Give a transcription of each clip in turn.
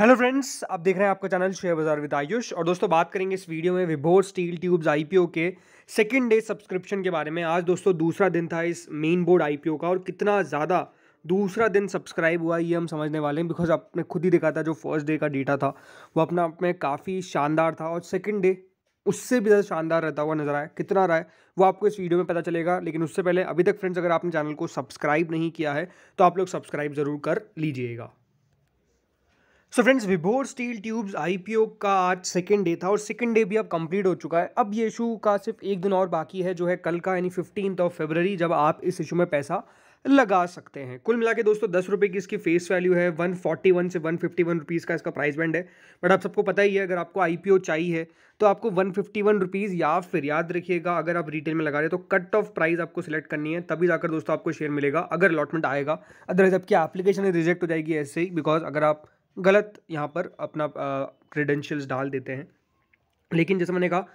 hello friends आप देख रहे हैं आपका channel share Bazaar with Ayush और दोस्तों बात करेंगे इस वीडियो में विभोर स्टील ट्यूब्स आईपीओ के सेकंड डे सब्सक्रिप्शन के बारे में आज दोस्तों दूसरा दिन था इस मेन बोर्ड आईपीओ का और कितना ज़्यादा दूसरा दिन सब्सक्राइब हुआ ये हम समझने वाले हैं बिकॉज आपने खुद ही देखा था जो फर्स्ट डे का डेटा था वो अपना आप में काफ़ी शानदार था और सेकेंड डे उससे भी ज़्यादा शानदार रहता हुआ नजर आया कितना रहा है वो आपको इस वीडियो में पता चलेगा लेकिन उससे पहले अभी तक फ्रेंड्स अगर आपने चैनल को सब्सक्राइब नहीं किया है तो आप लोग सब्सक्राइब ज़रूर कर लीजिएगा so friends Vibhor steel tubes IPO का आज सेकेंड डे था और सेकेंड डे भी अब कंप्लीट हो चुका है अब ये इशू का सिर्फ एक दिन और बाकी है जो है कल का यानी फिफ्टीन ऑफ फेबररी जब आप इस इशू में पैसा लगा सकते हैं कुल मिला के दोस्तों दस रुपये की इसकी फेस वैल्यू है वन फोर्टी वन से वन फिफ्टी वन रुपीज़ का इसका प्राइस बैंड है बट आप सबको पता ही है अगर आपको आई पी ओ चाहिए तो आपको वन फिफ्टी वन रुपीज़ या फिर याद रखिएगा अगर आप रिटेल में लगा रहे हो तो कट ऑफ प्राइस आपको सिलेक्ट करनी है तभी जाकर दोस्तों आपको शेयर मिलेगा अगर अलॉटमेंट आएगा अदरवाइज आपकी एप्लीकेशन रिजेक्ट हो जाएगी ऐसे ही बिकॉज अगर आप गलत यहाँ पर अपना क्रेडेंशियल्स डाल देते हैं लेकिन जैसे मैंने कहा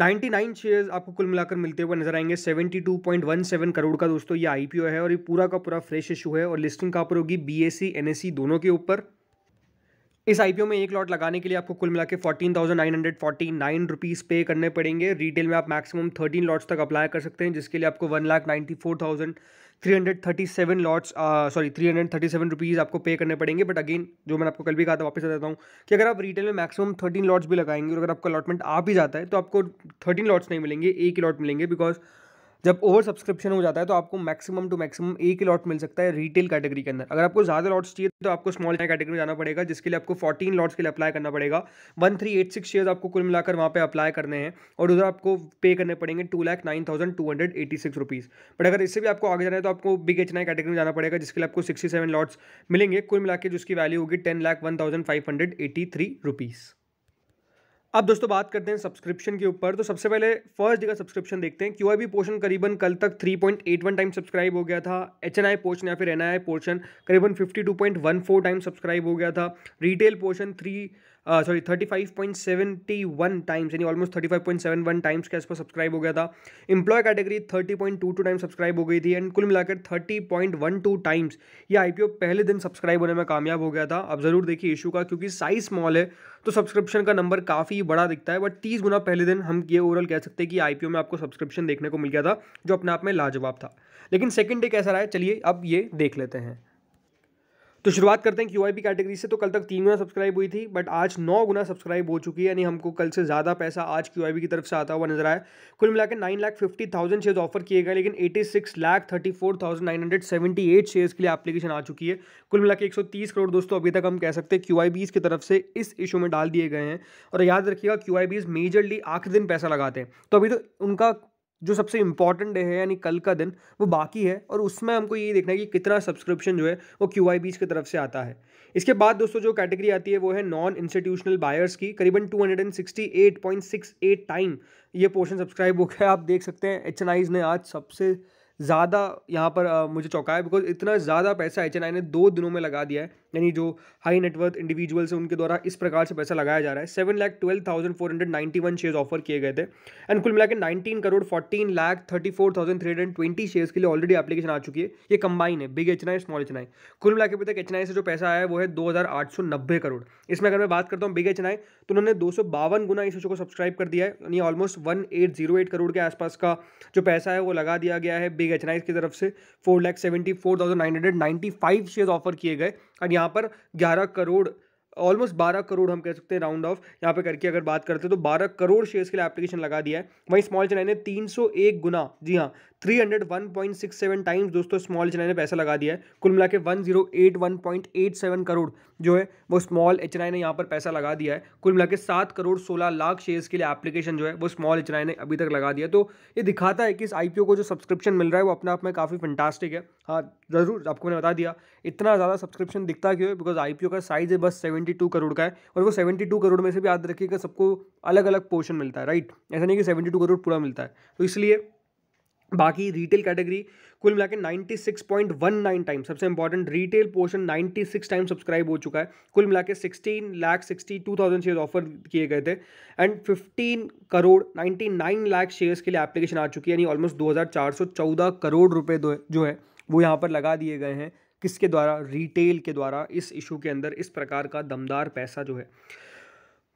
99 शेयर्स आपको कुल मिलाकर मिलते हुए नजर आएंगे 72.17 करोड़ का दोस्तों ये आईपीओ है और ये पूरा का पूरा फ्रेश इशू है और लिस्टिंग कहाँ पर होगी बीएससी एनएससी दोनों के ऊपर इस आईपीओ में एक लॉट लगाने के लिए आपको कुल मिला के fourteen thousand nine hundred forty nine rupees pay करने पड़ेंगे रिटेल में आप मैक्सिमम थर्टीन लॉट्स तक अप्लाई कर सकते हैं जिसके लिए आपको one lakh ninety four thousand three hundred thirty seven lots sorry three hundred thirty seven rupees आपको पे करने पड़ेंगे बट अगेन जो मैंने आपको कल भी कहा था वापस आ जाता हूँ कि अगर आप रिटेल में मैक्सिमम थर्टीन लॉट्स भी लगाएंगे और अगर आपका अलॉटमेंट आ भी जाता है तो आपको थर्टीन लॉट्स नहीं मिलेंगे एक ही लॉट मिलेंगे बिकॉज जब ओवर सब्सक्रिप्शन हो जाता है तो आपको मैक्सिमम टू मैक्सिमम एक ही लॉट मिल सकता है रिटेल कैटेगरी के अंदर अगर आपको ज़्यादा लॉट्स चाहिए तो आपको स्मॉल कैटेगरी में जाना पड़ेगा जिसके लिए आपको 14 लॉट्स के लिए अप्लाई करना पड़ेगा one three eight six share आपको कुल मिलाकर वहाँ पे अप्लाई करने हैं और उधर आपको पे करने पड़ेंगे two lakh nine thousand two hundred eighty six rupees but अगर इससे भी आपको आगे जाना है तो आपको बिग एच कैटेगरी में जाना पड़ेगा जिसके लिए आपको सिक्सटी सेवन लॉट्स मिलेंगे कुल मिला जिसकी वैल्यू होगी ten lakh one thousand five hundred eighty three rupees अब दोस्तों बात करते हैं सब्सक्रिप्शन के ऊपर तो सबसे पहले फर्स्ट जगह सब्सक्रिप्शन देखते हैं क्यू पोर्शन करीबन कल तक 3.81 टाइम सब्सक्राइब हो गया था एच एन आई पोर्शन या फिर एन पोर्शन करीबन 52.14 टाइम सब्सक्राइब हो गया था retail portion three sorry thirty five point seventy one times यानी almost thirty five point seven one times के आसपास सब्सक्राइब हो गया था employee category thirty point two two times subscribe हो गई थी एंड कुल मिलाकर thirty point one two times ये आईपीओ पहले दिन सब्सक्राइब होने में कामयाब हो गया था अब ज़रूर देखिए इशू का क्योंकि साइज स्मॉल है तो सब्सक्रिप्शन का नंबर काफ़ी बड़ा दिखता है बट तीस गुना पहले दिन हम ये ओवरऑल कह सकते हैं कि आईपीओ में आपको सब्सक्रिप्शन देखने को मिल गया था जो अपने आप में लाजवाब था लेकिन सेकेंड डे कैसा रहा है चलिए अब ये देख लेते हैं तो शुरुआत करते हैं क्यू आई कैटेगरी से तो कल तक तीन गुना सब्सक्राइब हुई थी बट आज नौ गुना सब्सक्राइब हो चुकी है यानी हमको कल से ज़्यादा पैसा आज क्यू की तरफ से आता हुआ नजर आया कुल मिलाकर nine lakh fifty thousand share offer किए गए लेकिन eighty six lakh thirty four thousand nine hundred seventy eight shares के लिए एप्लीकेशन आ चुकी है कुल मिलाकर एक सौ तीस करोड़ दोस्तों अभी तक हम कह सकते हैं क्यू की तरफ से इस इशू में डाल दिए गए हैं और याद रखिएगा क्यू आई बीज मेजरली आखिरी दिन पैसा लगाते हैं तो अभी तो उनका जो सबसे इंपॉर्टेंट डे है यानी कल का दिन वो बाकी है और उसमें हमको ये देखना है कि कितना सब्सक्रिप्शन जो है वो क्यू आई बीज की तरफ से आता है इसके बाद दोस्तों जो कैटेगरी आती है वो है नॉन इंस्टीट्यूशनल बायर्स की करीबन एट टाइम ये पोर्शन सब्सक्राइब हो गया आप देख सकते हैं एच ने आज सबसे ज़्यादा यहाँ पर आ, मुझे चौंकाया बिकॉज इतना ज़्यादा पैसा एच ने दो दिनों में लगा दिया है यानी जो हाई नेटवर्थ इंडिविजुअल्स हैं उनके द्वारा इस प्रकार से पैसा लगाया जा रहा है seven lakh twelve thousand four hundred ninety one share offer किए गए थे एंड कुल मिला के nineteen crore fourteen lakh thirty four thousand three hundred twenty shares के लिए ऑलरेडी एप्लीकेशन आ चुकी है ये कंबाइन है big H HNI small I कुल मिला के अभी तक एचनाई से जो पैसा आया है वो है दो हज़ार आठ सौ नब्बे करोड़ इसमें अगर मैं बात करता हूँ बिग एच आई तो उन्होंने दो सौ बावन गुना इस शो को सब्सक्राइब कर दिया है यानी almost one eight zero eight crore के आसपास का जो पैसा है वो लगा दिया गया है बिग एच आई की तरफ से four lakh seventy four thousand nine hundred ninety five share offer किए गए एंड यहाँ पर ग्यारह करोड़ ऑलमोस्ट बारह करोड़ हम कह सकते हैं राउंड ऑफ यहाँ पे करके अगर बात करते हैं तो बारह करोड़ शेयर्स के लिए एप्लीकेशन लगा दिया है वहीं स्मॉल चेन्नई ने तीन सौ एक गुना जी हाँ three hundred one point six seven times दोस्तों स्मॉल एच ने पैसा लगा दिया है कुल मिला के one zero eight one point eight seven crore जो है वो स्मॉल एच ने यहाँ पर पैसा लगा दिया है कुल मिला के सात करोड़ सोलह लाख शेयर्स के लिए एप्लीकेशन जो है वो स्मॉल एच ने अभी तक लगा दिया तो ये दिखाता है कि इस आई को जो सब्सक्रिप्शन मिल रहा है वो अपने आप में काफ़ी फंटास्टिक है हाँ ज़रूर आपको मैंने बता दिया इतना ज़्यादा सब्सक्रिप्शन दिखता क्यों है बिकॉज आई का साइज़ है बस सेवेंटी टू करोड़ का है और वो सेवेंटी टू करोड़ में से भी याद रखिएगा सबको अलग अलग पोर्शन मिलता है राइट ऐसा नहीं कि सेवेंटी टू करोड़ पूरा मिलता है तो इसलिए बाकी रिटेल कैटेगरी कुल मिला के ninety six point one nine time सबसे important retail portion ninety six time subscribe हो चुका है कुल मिला के sixteen lakh sixty two thousand share offer किए गए थे and fifteen crore ninety nine lakh shares के लिए एप्लीकेशन आ चुकी है यानी ऑलमोस्ट दो हज़ार चार सौ चौदह करोड़ रुपये जो है वो यहाँ पर लगा दिए गए हैं किसके द्वारा रिटेल के द्वारा इस इशू के अंदर इस प्रकार का दमदार पैसा जो है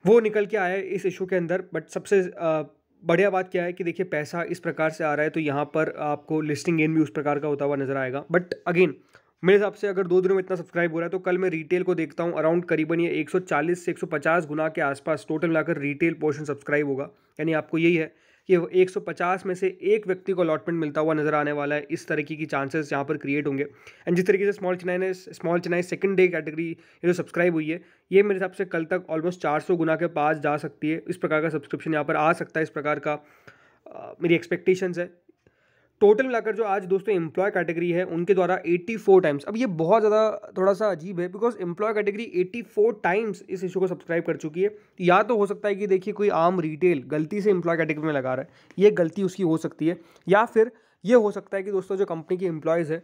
वो निकल के आया है इस इशू के अंदर बट सबसे बढ़िया बात क्या है कि देखिए पैसा इस प्रकार से आ रहा है तो यहाँ पर आपको लिस्टिंग गेन भी उस प्रकार का होता हुआ नजर आएगा बट अगेन मेरे हिसाब से अगर दो दिनों में इतना सब्सक्राइब हो रहा है तो कल मैं रिटेल को देखता हूँ अराउंड करीबन ये 140 से 150 गुना के आसपास टोटल मिलाकर रिटेल पोर्शन सब्सक्राइब होगा यानी आपको यही है कि 150 में से एक व्यक्ति को अलॉटमेंट मिलता हुआ नजर आने वाला है इस तरीके की चांसेस यहाँ पर क्रिएट होंगे एंड जिस तरीके से स्मॉल चेन्नई ने small Chennai second day category ये जो सब्सक्राइब हुई है ये मेरे हिसाब से कल तक ऑलमोस्ट 400 गुना के पास जा सकती है इस प्रकार का सब्सक्रिप्शन यहाँ पर आ सकता है इस प्रकार का आ, मेरी एक्सपेक्टेशंस है टोटल मिलाकर जो आज दोस्तों एम्प्लॉय कैटेगरी है उनके द्वारा 84 टाइम्स अब ये बहुत ज़्यादा थोड़ा सा अजीब है बिकॉज एम्प्लॉय कैटेगरी 84 टाइम्स इस इशू को सब्सक्राइब कर चुकी है या तो हो सकता है कि देखिए कोई आम रिटेल गलती से एम्प्लॉय कैटेगरी में लगा रहा है ये गलती उसकी हो सकती है या फिर ये हो सकता है कि दोस्तों जो कंपनी के एम्प्लॉयज़ है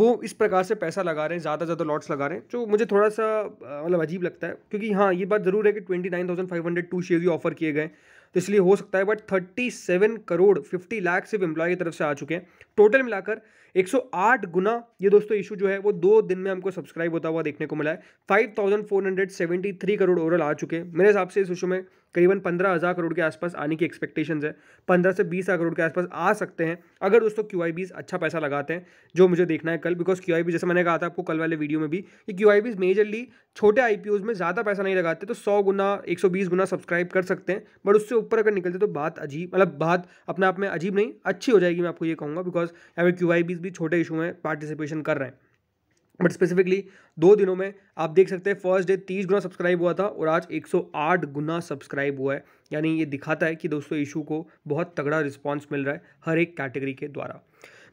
वो इस प्रकार से पैसा लगा रहे हैं ज़्यादा ज़्यादा लॉट्स लगा रहे हैं जो मुझे थोड़ा सा मतलब अजीब लगता है क्योंकि हाँ ये बात ज़रूर है कि twenty nine thousand five hundred two share ही ऑफर किए गए तो इसलिए हो सकता है but thirty seven crore fifty lakh सिर्फ एम्प्लॉय की तरफ से आ चुके हैं टोटल मिलाकर 108 गुना ये दोस्तों इशू जो है वो दो दिन में हमको सब्सक्राइब होता हुआ देखने को मिला है 5,473 करोड़ ओवरऑल आ चुके हैं मेरे हिसाब से इस इशू में करीबन पंद्रह हज़ार करोड़ के आसपास आने की एक्सपेक्टेशंस है पंद्रह से बीस हज़ार करोड़ के आसपास आ सकते हैं अगर दोस्तों क्यू बीज अच्छा पैसा लगाते हैं जो मुझे देखना है कल बिकॉज क्यू आई बीज जैसे मैंने कहा था आपको कल वाले वीडियो में भी कि क्यू आई बीज मेजरली छोटे आई में ज़्यादा पैसा नहीं लगाते तो सौ गुना एक सौ बीस गुना सब्सक्राइब कर सकते हैं बट उससे ऊपर अगर निकलते तो बात अजीब मतलब बात अपने आप में अजीब नहीं अच्छी हो जाएगी मैं आपको ये कहूँगा बिकॉज बिकॉज यहाँ पे क्यू आई बीज भी छोटे इशू में पार्टिसिपेशन कर रहे हैं बट स्पेसिफिकली दो दिनों में आप देख सकते हैं फर्स्ट डे तीस गुना सब्सक्राइब हुआ था और आज 108 गुना सब्सक्राइब हुआ है यानी ये दिखाता है कि दोस्तों इशू को बहुत तगड़ा रिस्पॉन्स मिल रहा है हर एक कैटेगरी के द्वारा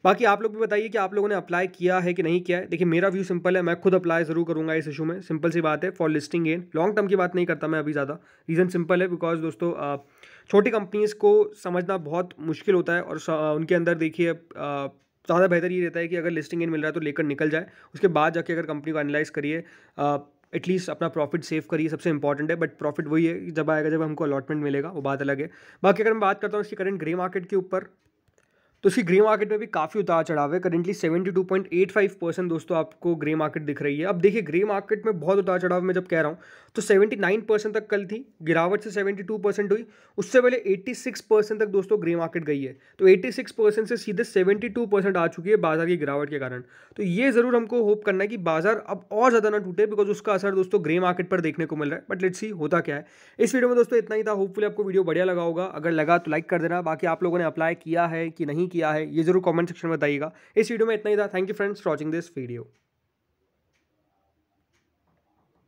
बाकी आप लोग भी बताइए कि आप लोगों ने अप्लाई किया है कि नहीं किया है देखिए मेरा व्यू सिंपल है मैं खुद अप्लाई ज़रूर करूंगा इस इशू में सिंपल सी बात है for listing gain long term की बात नहीं करता मैं अभी ज़्यादा रीज़न सिंपल है बिकॉज दोस्तों uh, छोटी कंपनीज़ को समझना बहुत मुश्किल होता है और उनके अंदर देखिए ज़्यादा बेहतर ये रहता है कि अगर लिस्टिंग इन मिल रहा है तो लेकर निकल जाए उसके बाद जाके अगर कंपनी को एनालाइज करिए एटलीस्ट अपना प्रॉफिट सेव करिए सबसे इंपॉर्टेंट है बट प्रॉफिट वही है जब आएगा जब हमको अलॉटमेंट मिलेगा वो बात अलग है बाकी अगर मैं बात करता हूँ इसकी करंट ग्रे मार्केट के ऊपर तो इसकी ग्रे मार्केट में भी काफ़ी उतार चढ़ाव है करेंटली 72.85 परसेंट दोस्तों आपको ग्रे मार्केट दिख रही है अब देखिए ग्रे मार्केट में बहुत उतार चढ़ाव में जब कह रहा हूँ तो 79 परसेंट तक कल थी गिरावट से 72 परसेंट हुई उससे पहले 86 परसेंट तक दोस्तों ग्रे मार्केट गई है तो 86 परसेंट से सीधे 72 परसेंट आ चुकी है बाजार की गिरावट के कारण तो ये ज़रूर हमको होप करना है कि बाजार अब और ज़्यादा ना टूटे बिकॉज उसका असर दोस्तों ग्रे मार्केट पर देखने को मिल रहा है बट लेट्स सी होता क्या है इस वीडियो में दोस्तों इतना ही था होपफुली आपको वीडियो बढ़िया लगा होगा अगर लगा तो लाइक कर देना बाकी आप लोगों ने अप्लाई किया है कि नहीं किया है ये जरूर कमेंट सेक्शन में बताइएगा इस वीडियो में इतना ही था thank you friends watching this video